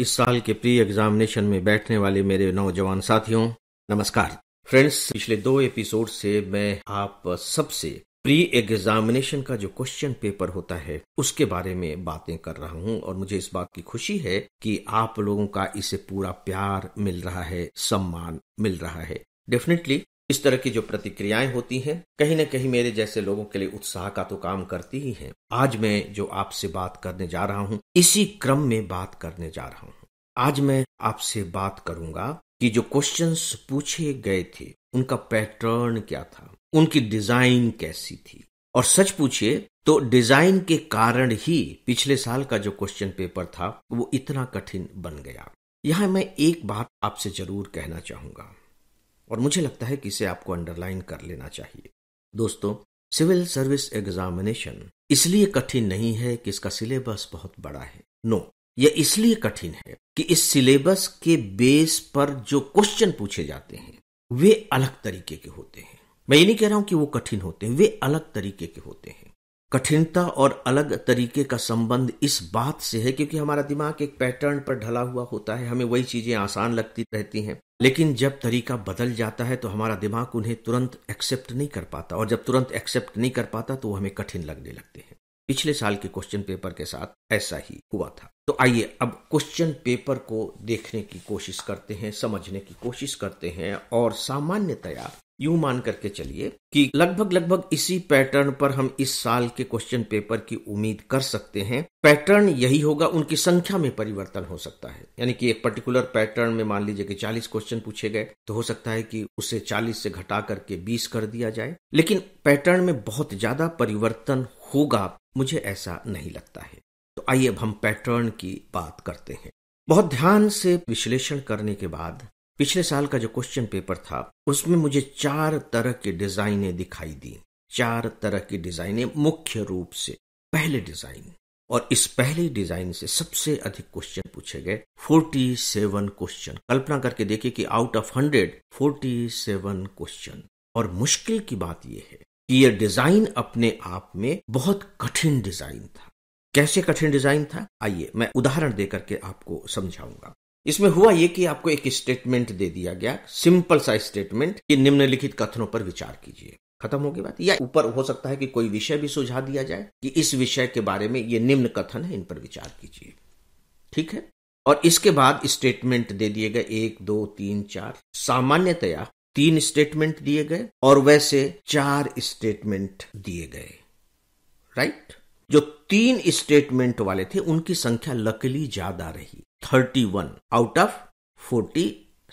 इस साल के प्री एग्जामिनेशन में बैठने वाले मेरे नौजवान साथियों नमस्कार फ्रेंड्स पिछले दो एपिसोड से मैं आप सबसे प्री एग्जामिनेशन का जो क्वेश्चन पेपर होता है उसके बारे में बातें कर रहा हूं और मुझे इस बात की खुशी है कि आप लोगों का इसे पूरा प्यार मिल रहा है सम्मान मिल रहा है डेफिनेटली इस तरह की जो प्रतिक्रियाएं होती हैं कहीं ना कहीं मेरे जैसे लोगों के लिए उत्साह का तो काम करती ही हैं आज मैं जो आपसे बात करने जा रहा हूं इसी क्रम में बात करने जा रहा हूं आज मैं आपसे बात करूंगा कि जो क्वेश्चंस पूछे गए थे उनका पैटर्न क्या था उनकी डिजाइन कैसी थी और सच पूछिए तो डिजाइन के कारण ही पिछले साल का जो क्वेश्चन पेपर था वो इतना कठिन बन गया यहां मैं एक बात आपसे जरूर कहना चाहूंगा और मुझे लगता है कि इसे आपको अंडरलाइन कर लेना चाहिए दोस्तों सिविल सर्विस एग्जामिनेशन इसलिए कठिन नहीं है कि इसका सिलेबस बहुत बड़ा है नो यह इसलिए कठिन है कि इस सिलेबस के बेस पर जो क्वेश्चन पूछे जाते हैं वे अलग तरीके के होते हैं मैं ये नहीं कह रहा हूं कि वो कठिन होते हैं वे अलग तरीके के होते हैं कठिनता और अलग तरीके का संबंध इस बात से है क्योंकि हमारा दिमाग एक पैटर्न पर ढला हुआ होता है हमें वही चीजें आसान लगती रहती हैं लेकिन जब तरीका बदल जाता है तो हमारा दिमाग उन्हें तुरंत एक्सेप्ट नहीं कर पाता और जब तुरंत एक्सेप्ट नहीं कर पाता तो वो हमें कठिन लगने लगते हैं पिछले साल के क्वेश्चन पेपर के साथ ऐसा ही हुआ था तो आइए अब क्वेश्चन पेपर को देखने की कोशिश करते हैं समझने की कोशिश करते हैं और सामान्यतया यूं मान करके चलिए कि लगभग लगभग इसी पैटर्न पर हम इस साल के क्वेश्चन पेपर की उम्मीद कर सकते हैं पैटर्न यही होगा उनकी संख्या में परिवर्तन हो सकता है यानी कि एक पर्टिकुलर पैटर्न में मान लीजिए कि 40 क्वेश्चन पूछे गए तो हो सकता है कि उसे 40 से घटा करके 20 कर दिया जाए लेकिन पैटर्न में बहुत ज्यादा परिवर्तन होगा मुझे ऐसा नहीं लगता है तो आइए अब हम पैटर्न की बात करते हैं बहुत ध्यान से विश्लेषण करने के बाद पिछले साल का जो क्वेश्चन पेपर था उसमें मुझे चार तरह की डिजाइनें दिखाई दी चार तरह की डिजाइनें मुख्य रूप से पहले डिजाइन और इस पहले डिजाइन से सबसे अधिक क्वेश्चन पूछे गए 47 क्वेश्चन कल्पना करके देखिए कि आउट ऑफ 100 47 क्वेश्चन और मुश्किल की बात यह है कि यह डिजाइन अपने आप में बहुत कठिन डिजाइन था कैसे कठिन डिजाइन था आइए मैं उदाहरण देकर के आपको समझाऊंगा इसमें हुआ यह कि आपको एक स्टेटमेंट दे दिया गया सिंपल सा स्टेटमेंट कि निम्नलिखित कथनों पर विचार कीजिए खत्म होगी बात या ऊपर हो सकता है कि कोई विषय भी सुझा दिया जाए कि इस विषय के बारे में ये निम्न कथन है इन पर विचार कीजिए ठीक है और इसके बाद स्टेटमेंट दे दिए गए एक दो तीन चार सामान्यतया तीन स्टेटमेंट दिए गए और वैसे चार स्टेटमेंट दिए गए राइट जो तीन स्टेटमेंट वाले थे उनकी संख्या लकली ज्यादा रही thirty one out of forty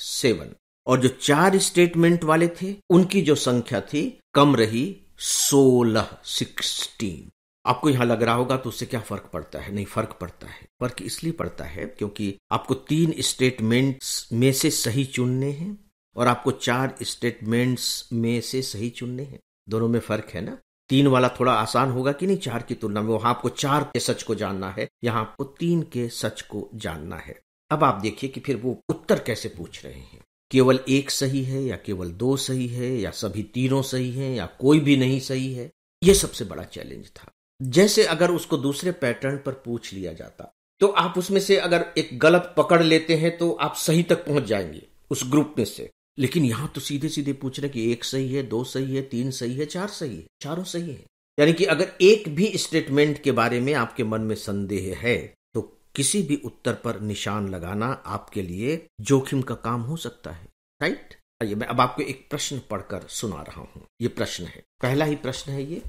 seven और जो चार स्टेटमेंट वाले थे उनकी जो संख्या थी कम रही सोलह सिक्सटीन आपको यहां लग रहा होगा तो उससे क्या फर्क पड़ता है नहीं फर्क पड़ता है फर्क इसलिए पड़ता है क्योंकि आपको तीन स्टेटमेंट्स में से सही चुनने हैं और आपको चार स्टेटमेंट्स में से सही चुनने हैं दोनों में फर्क है ना तीन वाला थोड़ा आसान होगा कि नहीं चार की तुलना में वहां आपको चार के सच को जानना है यहां आपको तीन के सच को जानना है अब आप देखिए कि फिर वो उत्तर कैसे पूछ रहे हैं केवल एक सही है या केवल दो सही है या सभी तीनों सही हैं या कोई भी नहीं सही है ये सबसे बड़ा चैलेंज था जैसे अगर उसको दूसरे पैटर्न पर पूछ लिया जाता तो आप उसमें से अगर एक गलत पकड़ लेते हैं तो आप सही तक पहुंच जाएंगे उस ग्रुप में से लेकिन यहां तो सीधे सीधे पूछ रहे कि एक सही है दो सही है तीन सही है चार सही है चारों सही है यानी कि अगर एक भी स्टेटमेंट के बारे में आपके मन में संदेह है तो किसी भी उत्तर पर निशान लगाना आपके लिए जोखिम का काम हो सकता है राइट आइए मैं अब आपको एक प्रश्न पढ़कर सुना रहा हूं ये प्रश्न है पहला ही प्रश्न है ये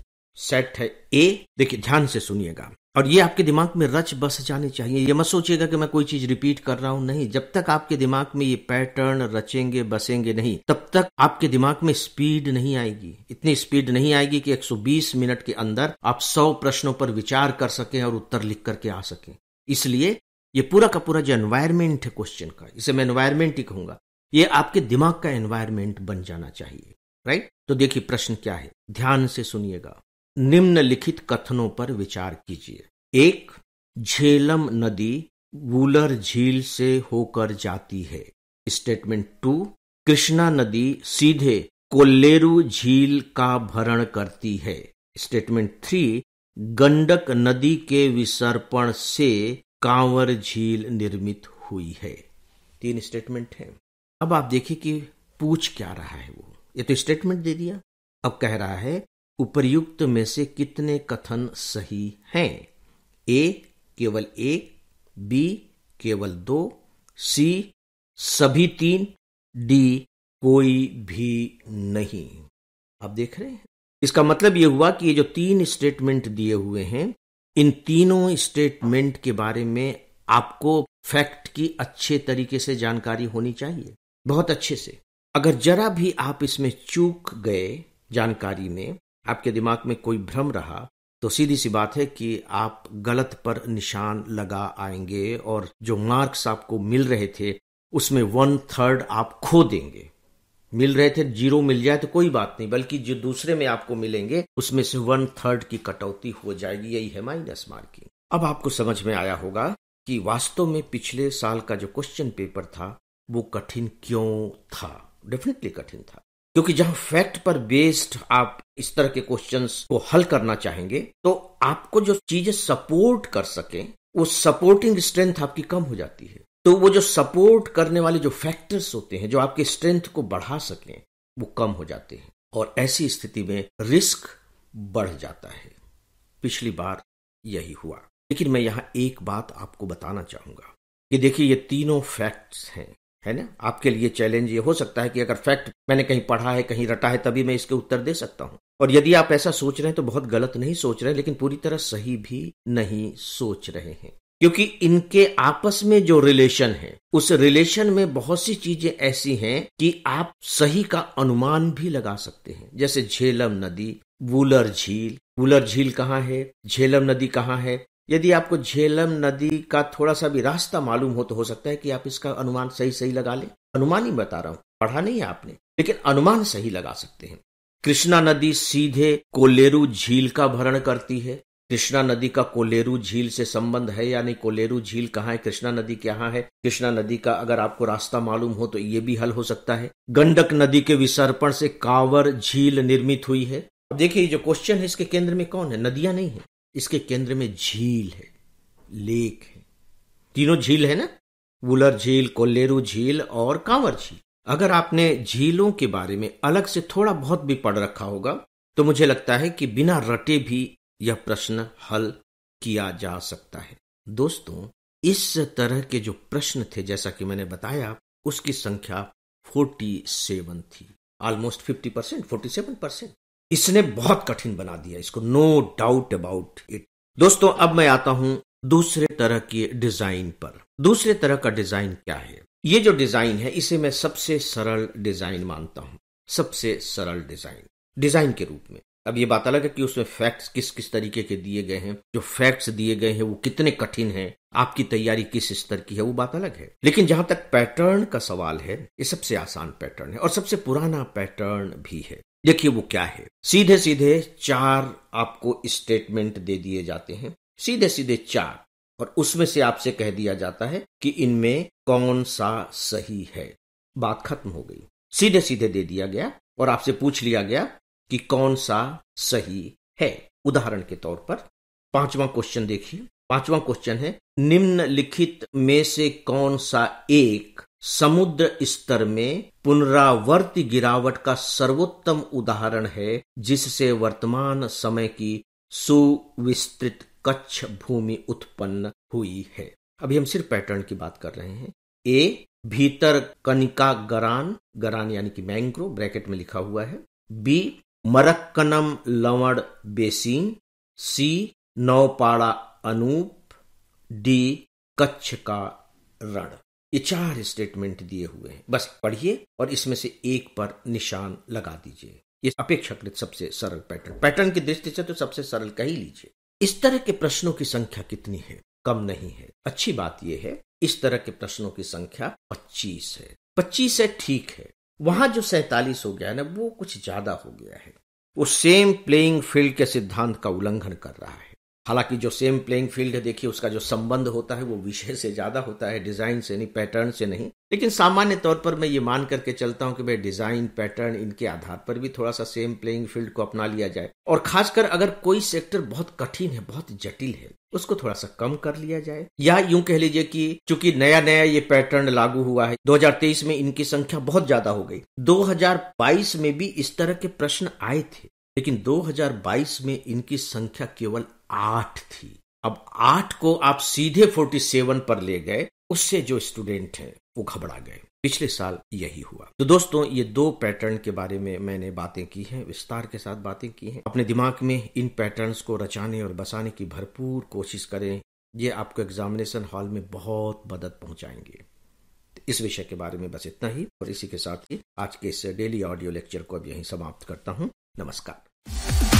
सेट है ए देखिए ध्यान से सुनिएगा और ये आपके दिमाग में रच बस जाने चाहिए ये मत सोचिएगा कि मैं कोई चीज रिपीट कर रहा हूं नहीं जब तक आपके दिमाग में ये पैटर्न रचेंगे बसेंगे नहीं तब तक आपके दिमाग में स्पीड नहीं आएगी इतनी स्पीड नहीं आएगी कि 120 मिनट के अंदर आप 100 प्रश्नों पर विचार कर सकें और उत्तर लिख करके आ सकें इसलिए ये पूरा का पूरा जो एनवायरमेंट है क्वेश्चन का इसे मैं एनवायरमेंट ही कहूंगा ये आपके दिमाग का एनवायरमेंट बन जाना चाहिए राइट तो देखिए प्रश्न क्या है ध्यान से सुनिएगा निम्नलिखित कथनों पर विचार कीजिए एक झेलम नदी वूलर झील से होकर जाती है स्टेटमेंट टू कृष्णा नदी सीधे कोल्लेरु झील का भरण करती है स्टेटमेंट थ्री गंडक नदी के विसर्पण से कांवर झील निर्मित हुई है तीन स्टेटमेंट है अब आप देखिए कि पूछ क्या रहा है वो ये तो स्टेटमेंट दे दिया अब कह रहा है उपर्युक्त में से कितने कथन सही हैं ए केवल एक बी केवल दो सी सभी तीन डी कोई भी नहीं आप देख रहे हैं इसका मतलब यह हुआ कि ये जो तीन स्टेटमेंट दिए हुए हैं इन तीनों स्टेटमेंट के बारे में आपको फैक्ट की अच्छे तरीके से जानकारी होनी चाहिए बहुत अच्छे से अगर जरा भी आप इसमें चूक गए जानकारी में आपके दिमाग में कोई भ्रम रहा तो सीधी सी बात है कि आप गलत पर निशान लगा आएंगे और जो मार्क्स आपको मिल रहे थे उसमें वन थर्ड आप खो देंगे मिल रहे थे जीरो मिल जाए तो कोई बात नहीं बल्कि जो दूसरे में आपको मिलेंगे उसमें से वन थर्ड की कटौती हो जाएगी यही है माइनस मार्किंग अब आपको समझ में आया होगा कि वास्तव में पिछले साल का जो क्वेश्चन पेपर था वो कठिन क्यों था डेफिनेटली कठिन था क्योंकि जहां फैक्ट पर बेस्ड आप इस तरह के क्वेश्चंस को हल करना चाहेंगे तो आपको जो चीजें सपोर्ट कर सके वो सपोर्टिंग स्ट्रेंथ आपकी कम हो जाती है तो वो जो सपोर्ट करने वाले जो फैक्टर्स होते हैं जो आपके स्ट्रेंथ को बढ़ा सकें वो कम हो जाते हैं और ऐसी स्थिति में रिस्क बढ़ जाता है पिछली बार यही हुआ लेकिन मैं यहां एक बात आपको बताना चाहूंगा कि देखिए ये तीनों फैक्ट्स हैं है ना आपके लिए चैलेंज ये हो सकता है कि अगर फैक्ट मैंने कहीं पढ़ा है कहीं रटा है तभी मैं इसके उत्तर दे सकता हूं और यदि आप ऐसा सोच रहे हैं तो बहुत गलत नहीं सोच रहे लेकिन पूरी तरह सही भी नहीं सोच रहे हैं क्योंकि इनके आपस में जो रिलेशन है उस रिलेशन में बहुत सी चीजें ऐसी हैं कि आप सही का अनुमान भी लगा सकते हैं जैसे झेलम नदी वूलर झील वूलर झील कहाँ है झेलम नदी कहाँ है यदि आपको झेलम नदी का थोड़ा सा भी रास्ता मालूम हो तो हो सकता है कि आप इसका अनुमान सही सही लगा लें अनुमान ही बता रहा हूं पढ़ा नहीं है आपने लेकिन अनुमान सही लगा सकते हैं कृष्णा नदी सीधे कोलेरू झील का भरण करती है कृष्णा नदी का कोलेरू झील से संबंध है यानी कोलेरू झील कहाँ है कृष्णा नदी कहाँ है कृष्णा नदी का अगर आपको रास्ता मालूम हो तो ये भी हल हो सकता है गंडक नदी के विसर्पण से कांवर झील निर्मित हुई है अब देखिए जो क्वेश्चन है इसके केंद्र में कौन है नदियां नहीं है इसके केंद्र में झील है लेक है तीनों झील है ना वुलर झील कोल्लेरू झील और कांवर झील अगर आपने झीलों के बारे में अलग से थोड़ा बहुत भी पढ़ रखा होगा तो मुझे लगता है कि बिना रटे भी यह प्रश्न हल किया जा सकता है दोस्तों इस तरह के जो प्रश्न थे जैसा कि मैंने बताया उसकी संख्या 47 थी almost 50 percent forty seven percent इसने बहुत कठिन बना दिया इसको नो डाउट अबाउट इट दोस्तों अब मैं आता हूं दूसरे तरह के डिजाइन पर दूसरे तरह का डिजाइन क्या है ये जो डिजाइन है इसे मैं सबसे सरल डिजाइन मानता हूं सबसे सरल डिजाइन डिजाइन के रूप में अब ये बात अलग है कि उसमें फैक्ट्स किस किस तरीके के दिए गए हैं जो फैक्ट्स दिए गए हैं वो कितने कठिन हैं आपकी तैयारी किस स्तर की है वो बात अलग है लेकिन जहां तक पैटर्न का सवाल है ये सबसे आसान पैटर्न है और सबसे पुराना पैटर्न भी है देखिए वो क्या है सीधे सीधे चार आपको स्टेटमेंट दे दिए जाते हैं सीधे सीधे चार और उसमें से आपसे कह दिया जाता है कि इनमें कौन सा सही है बात खत्म हो गई सीधे सीधे दे दिया गया और आपसे पूछ लिया गया कि कौन सा सही है उदाहरण के तौर पर पांचवा क्वेश्चन देखिए पांचवा क्वेश्चन है निम्नलिखित में से कौन सा एक समुद्र स्तर में पुनरावर्ती गिरावट का सर्वोत्तम उदाहरण है जिससे वर्तमान समय की सुविस्तृत कच्छ भूमि उत्पन्न हुई है अभी हम सिर्फ पैटर्न की बात कर रहे हैं ए भीतर कनिका गरान गरान यानी कि मैंग्रो ब्रैकेट में लिखा हुआ है बी मरक्कनम लवण बेसिन सी नौपाड़ा अनूप डी कच्छ का रण ये चार स्टेटमेंट दिए हुए हैं बस पढ़िए और इसमें से एक पर निशान लगा दीजिए ये अपेक्षाकृत सबसे सरल पैटर्न पैटर्न की दृष्टि से तो सबसे सरल कह ही लीजिए इस तरह के प्रश्नों की संख्या कितनी है कम नहीं है अच्छी बात यह है इस तरह के प्रश्नों की संख्या 25 है 25 है ठीक है वहां जो सैतालीस हो गया है ना वो कुछ ज्यादा हो गया है वो सेम प्लेइंग फील्ड के सिद्धांत का उल्लंघन कर रहा है हालांकि जो सेम प्लेइंग फील्ड है देखिए उसका जो संबंध होता है वो विषय से ज्यादा होता है डिजाइन से नहीं पैटर्न से नहीं लेकिन सामान्य तौर पर मैं ये मान करके चलता हूं कि भाई डिजाइन पैटर्न इनके आधार पर भी थोड़ा सा सेम प्लेइंग फील्ड को अपना लिया जाए और खासकर अगर कोई सेक्टर बहुत कठिन है बहुत जटिल है उसको थोड़ा सा कम कर लिया जाए या यूं कह लीजिए कि चूंकि नया नया ये पैटर्न लागू हुआ है 2023 में इनकी संख्या बहुत ज्यादा हो गई 2022 में भी इस तरह के प्रश्न आए थे लेकिन 2022 में इनकी संख्या केवल आठ थी अब आठ को आप सीधे फोर्टी सेवन पर ले गए उससे जो स्टूडेंट है वो घबरा गए पिछले साल यही हुआ तो दोस्तों ये दो पैटर्न के बारे में मैंने बातें की हैं विस्तार के साथ बातें की हैं अपने दिमाग में इन पैटर्न्स को रचाने और बसाने की भरपूर कोशिश करें ये आपको एग्जामिनेशन हॉल में बहुत मदद पहुंचाएंगे इस विषय के बारे में बस इतना ही और इसी के साथ ही आज के इस डेली ऑडियो लेक्चर को अब यहीं समाप्त करता हूँ नमस्कार